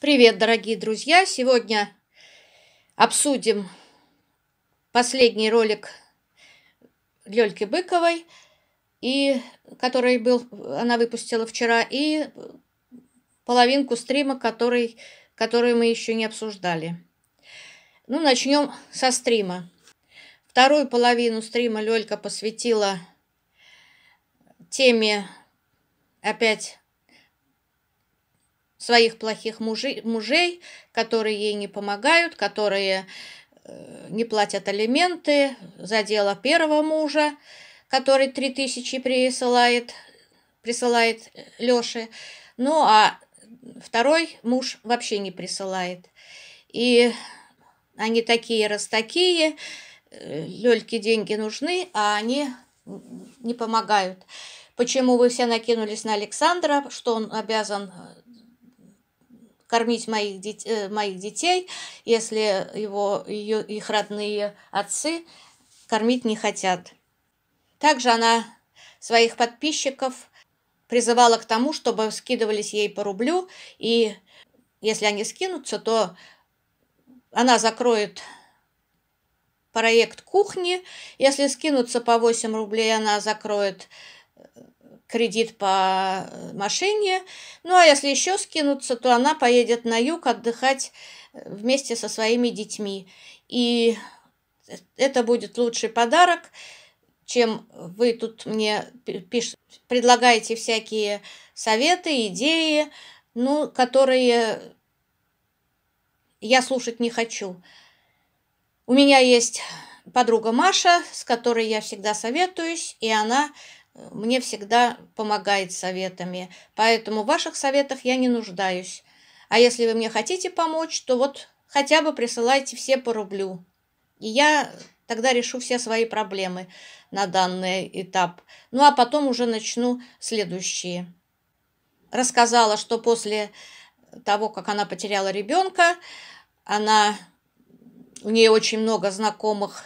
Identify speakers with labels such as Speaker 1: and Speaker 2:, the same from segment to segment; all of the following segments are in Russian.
Speaker 1: Привет, дорогие друзья! Сегодня обсудим последний ролик Лёльки Быковой, и, который был, она выпустила вчера, и половинку стрима, который, который мы еще не обсуждали. Ну, начнем со стрима. Вторую половину стрима Лёлька посвятила теме опять своих плохих мужей, мужей которые ей не помогают, которые э, не платят алименты за дело первого мужа, который три тысячи присылает, присылает э, Лёше. Ну, а второй муж вообще не присылает. И они такие раз такие, э, Лёльке деньги нужны, а они не помогают. Почему вы все накинулись на Александра, что он обязан кормить моих, дет... Э, моих детей, если его, ее, их родные отцы кормить не хотят. Также она своих подписчиков призывала к тому, чтобы скидывались ей по рублю, и если они скинутся, то она закроет проект кухни, если скинутся по 8 рублей, она закроет кредит по э, машине. Ну а если еще скинуться, то она поедет на юг отдыхать э, вместе со своими детьми. И это будет лучший подарок, чем вы тут мне пиш... предлагаете всякие советы, идеи, ну, которые я слушать не хочу. У меня есть подруга Маша, с которой я всегда советуюсь, и она мне всегда помогает советами, поэтому в ваших советах я не нуждаюсь. А если вы мне хотите помочь, то вот хотя бы присылайте все по рублю. И я тогда решу все свои проблемы на данный этап. Ну а потом уже начну следующие. Рассказала, что после того, как она потеряла ребенка, она у нее очень много знакомых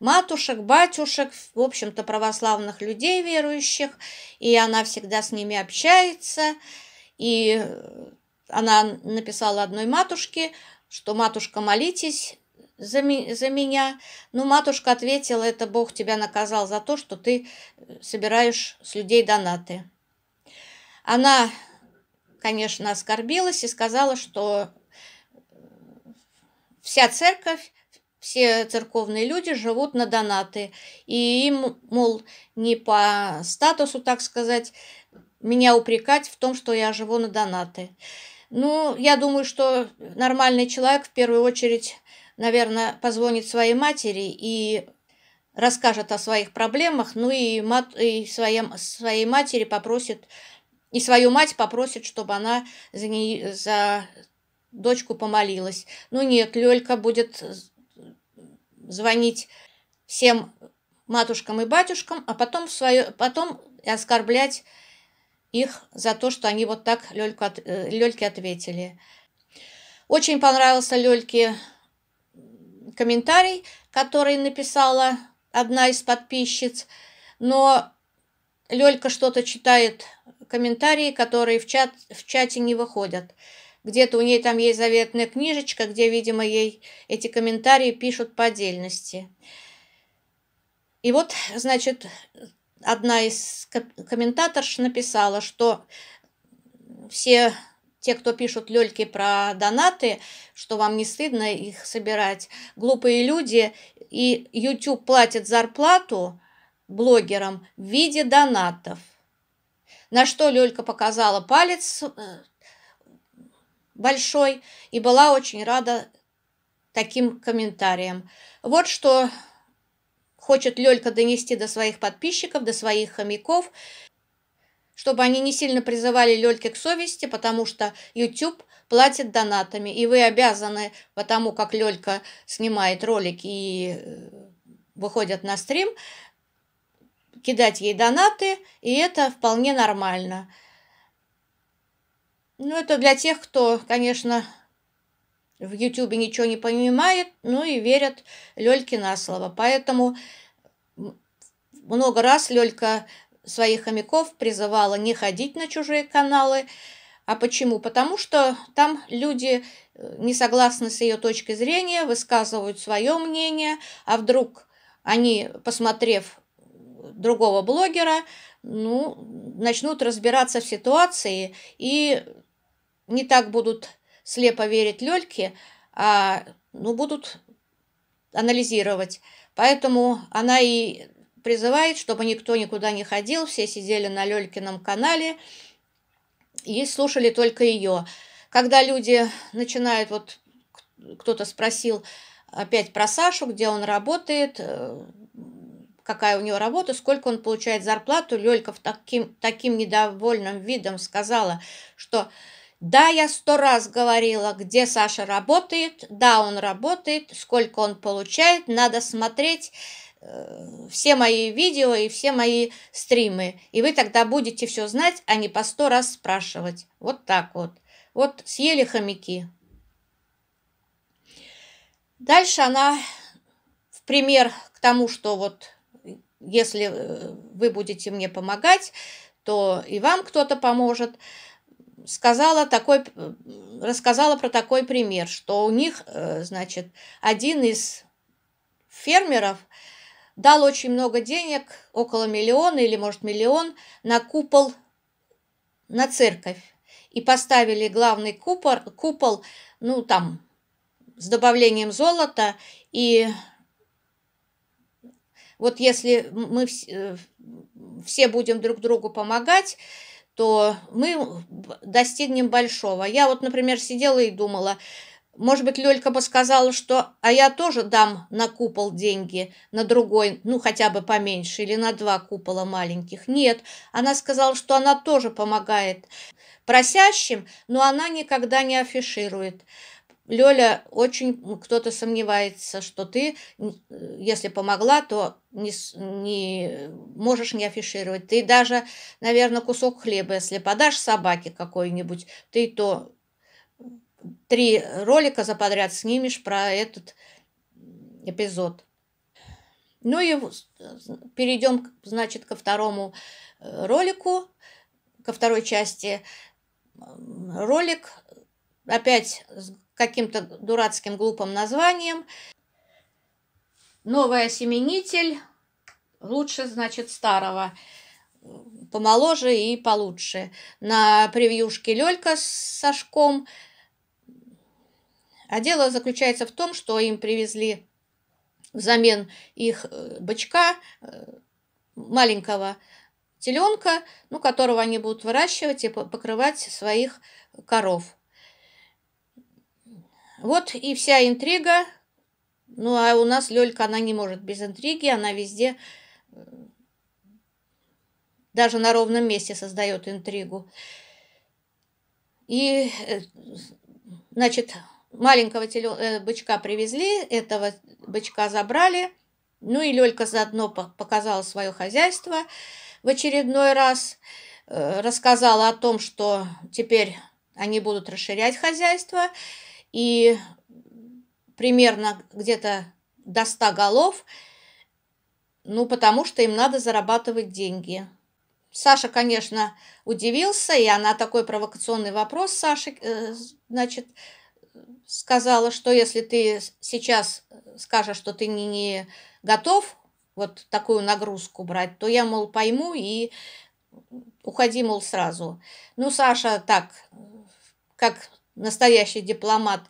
Speaker 1: матушек, батюшек, в общем-то, православных людей верующих, и она всегда с ними общается. И она написала одной матушке, что «Матушка, молитесь за, ми- за меня». Ну, матушка ответила, это Бог тебя наказал за то, что ты собираешь с людей донаты. Она, конечно, оскорбилась и сказала, что вся церковь все церковные люди живут на донаты. И им, мол, не по статусу, так сказать, меня упрекать в том, что я живу на донаты. Ну, я думаю, что нормальный человек в первую очередь, наверное, позвонит своей матери и расскажет о своих проблемах, ну и, мат, и своем, своей матери попросит, и свою мать попросит, чтобы она за, не за дочку помолилась. Ну нет, Лёлька будет звонить всем матушкам и батюшкам, а потом, свое, потом оскорблять их за то, что они вот так Лёльку э, Лёльке ответили. Очень понравился Лёльке комментарий, который написала одна из подписчиц, но Лёлька что-то читает комментарии, которые в, чат, в чате не выходят. Где-то у ней там есть заветная книжечка, где, видимо, ей эти комментарии пишут по отдельности. И вот, значит, одна из комментаторш написала, что все те, кто пишут Лёльке про донаты, что вам не стыдно их собирать, глупые люди, и YouTube платит зарплату блогерам в виде донатов. На что Лёлька показала палец э, большой и была очень рада таким комментариям. Вот что хочет Лёлька донести до своих подписчиков, до своих хомяков, чтобы они не сильно призывали Лёльки к совести, потому что YouTube платит донатами, и вы обязаны, потому как Лёлька снимает ролик и э, выходит на стрим, кидать ей донаты, и это вполне нормально. Ну, это для тех, кто, конечно, в Ютубе ничего не понимает, ну и верят Лёльке на слово. Поэтому много раз Лёлька своих хомяков призывала не ходить на чужие каналы. А почему? Потому что там люди э, не согласны с ее точкой зрения, высказывают свое мнение, а вдруг они, посмотрев другого блогера, ну, начнут разбираться в ситуации и не так будут слепо верить Лёльке, а ну, будут анализировать. Поэтому она и призывает, чтобы никто никуда не ходил, все сидели на Лёлькином канале и слушали только её. Когда люди начинают, вот кто-то спросил опять про Сашу, где он работает, э, какая у него работа, сколько он получает зарплату, Лёлька в таким, таким недовольным видом сказала, что да, я сто раз говорила, где Саша работает, да, он работает, сколько он получает, надо смотреть э, все мои видео и все мои стримы. И вы тогда будете все знать, а не по сто раз спрашивать. Вот так вот. Вот съели хомяки. Дальше она в пример к тому, что вот если э, вы будете мне помогать, то и вам кто-то поможет – сказала такой, рассказала про такой пример, что у них, э, значит, один из фермеров дал очень много денег, около миллиона или, может, миллион, на купол, на церковь. И поставили главный купор купол ну, там, с добавлением золота. И вот если мы э, все будем друг другу помогать, то мы достигнем большого. Я вот, например, сидела и думала, может быть, Лёлька бы сказала, что «а я тоже дам на купол деньги, на другой, ну, хотя бы поменьше, или на два купола маленьких». Нет, она сказала, что она тоже помогает просящим, но она никогда не афиширует. Лёля, очень кто-то сомневается, что ты, если помогла, то не, не можешь не афишировать. Ты даже, наверное, кусок хлеба, если подашь собаке какой-нибудь, ты то три ролика за подряд снимешь про этот эпизод. Ну и перейдем, значит, ко второму э, ролику, ко второй части. Ролик опять каким-то дурацким глупым названием. Новый осеменитель лучше, значит, старого. Помоложе и получше. На превьюшке Лёлька с Сашком. А дело заключается в том, что им привезли взамен их э, бычка э, маленького теленка, ну, которого они будут выращивать и покрывать своих коров – вот и вся интрига. Ну, а у нас Лёлька, она не может без интриги, она везде, даже на ровном месте создает интригу. И, э, значит, маленького телё... Э, бычка привезли, этого бычка забрали. Ну и Лёлька заодно показала свое хозяйство в очередной раз, э, рассказала о том, что теперь они будут расширять хозяйство и примерно где-то до 100 голов, ну, потому что им надо зарабатывать деньги. Саша, конечно, удивился, и она такой провокационный вопрос Саше, э, значит, сказала, что если ты сейчас скажешь, что ты не, не готов вот такую нагрузку брать, то я, мол, пойму и уходи, мол, сразу. Ну, Саша так, как настоящий дипломат,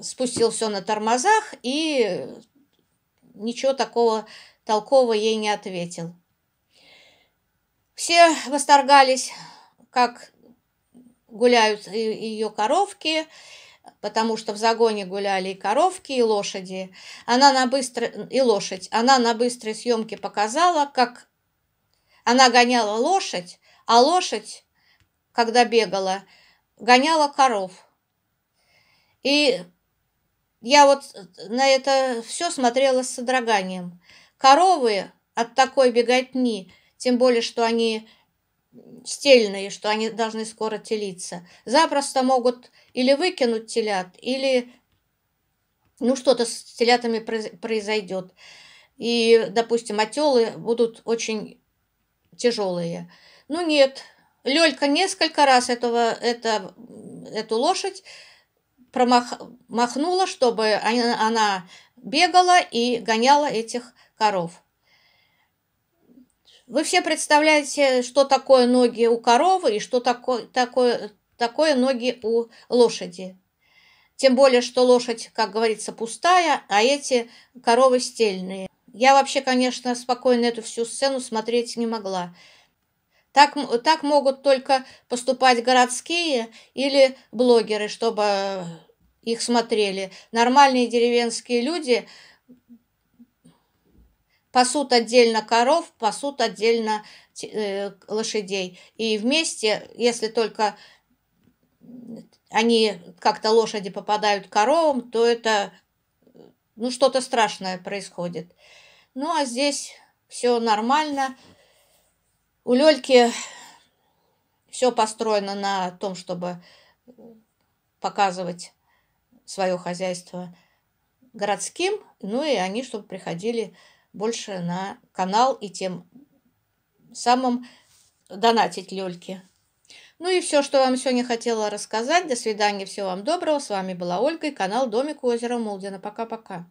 Speaker 1: спустил все на тормозах и ничего такого толкового ей не ответил. Все восторгались, как гуляют ее коровки, потому что в загоне гуляли и коровки, и лошади. Она на быстро и лошадь. Она на быстрой съемке показала, как она гоняла лошадь, а лошадь, когда бегала, гоняла коров. И я вот э, на это все смотрела с содроганием. Коровы от такой беготни, тем более, что они стельные, что они должны скоро телиться, запросто могут или выкинуть телят, или ну что-то с телятами произойдет. И, допустим, отелы будут очень тяжелые. Ну нет, Лёлька несколько раз этого, это, эту лошадь промахнула, чтобы она бегала и гоняла этих коров. Вы все представляете, что такое ноги у коровы и что такое, такое, такое ноги у лошади. Тем более, что лошадь, как говорится, пустая, а эти коровы стельные. Я вообще, конечно, спокойно эту всю сцену смотреть не могла. Так, так могут только поступать городские или блогеры, чтобы их смотрели. Нормальные деревенские люди пасут отдельно коров, пасут отдельно э, лошадей. И вместе, если только они как-то лошади попадают к коровам, то это ну что-то страшное происходит. Ну а здесь все нормально. У Лёльки все построено на том, чтобы показывать свое хозяйство городским, ну и они, чтобы приходили больше на канал и тем самым донатить Лёльке. Ну и все, что вам сегодня хотела рассказать. До свидания, всего вам доброго. С вами была Ольга и канал Домик у озера Молдина. Пока-пока.